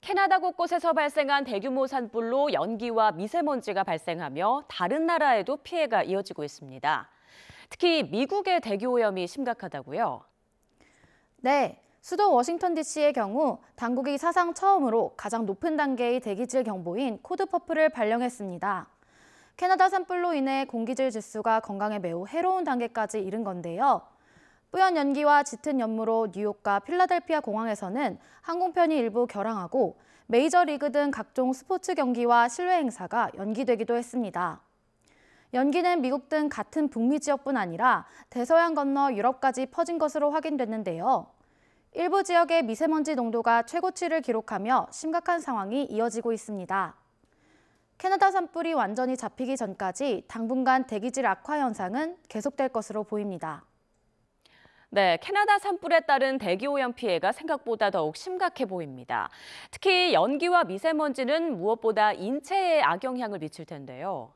캐나다 곳곳에서 발생한 대규모 산불로 연기와 미세먼지가 발생하며 다른 나라에도 피해가 이어지고 있습니다. 특히 미국의 대기오염이 심각하다고요? 네. 수도 워싱턴 DC의 경우 당국이 사상 처음으로 가장 높은 단계의 대기질 경보인 코드 퍼플을 발령했습니다. 캐나다 산불로 인해 공기질 지수가 건강에 매우 해로운 단계까지 이른 건데요. 뿌연 연기와 짙은 연무로 뉴욕과 필라델피아 공항에서는 항공편이 일부 결항하고 메이저리그 등 각종 스포츠 경기와 실외 행사가 연기되기도 했습니다. 연기는 미국 등 같은 북미 지역뿐 아니라 대서양 건너 유럽까지 퍼진 것으로 확인됐는데요. 일부 지역의 미세먼지 농도가 최고치를 기록하며 심각한 상황이 이어지고 있습니다. 캐나다 산불이 완전히 잡히기 전까지 당분간 대기질 악화 현상은 계속될 것으로 보입니다. 네, 캐나다 산불에 따른 대기오염 피해가 생각보다 더욱 심각해 보입니다. 특히 연기와 미세먼지는 무엇보다 인체에 악영향을 미칠 텐데요.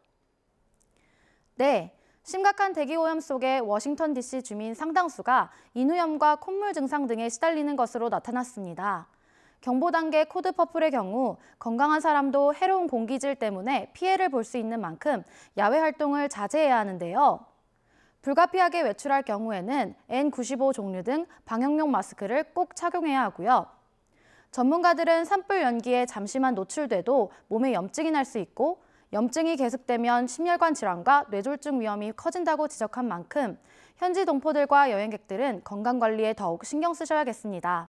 네, 심각한 대기오염 속에 워싱턴 DC 주민 상당수가 인후염과 콧물 증상 등에 시달리는 것으로 나타났습니다. 경보 단계 코드 퍼플의 경우 건강한 사람도 해로운 공기질 때문에 피해를 볼 수 있는 만큼 야외 활동을 자제해야 하는데요. 불가피하게 외출할 경우에는 N95 종류 등 방역용 마스크를 꼭 착용해야 하고요. 전문가들은 산불 연기에 잠시만 노출돼도 몸에 염증이 날 수 있고 염증이 계속되면 심혈관 질환과 뇌졸중 위험이 커진다고 지적한 만큼 현지 동포들과 여행객들은 건강 관리에 더욱 신경 쓰셔야겠습니다.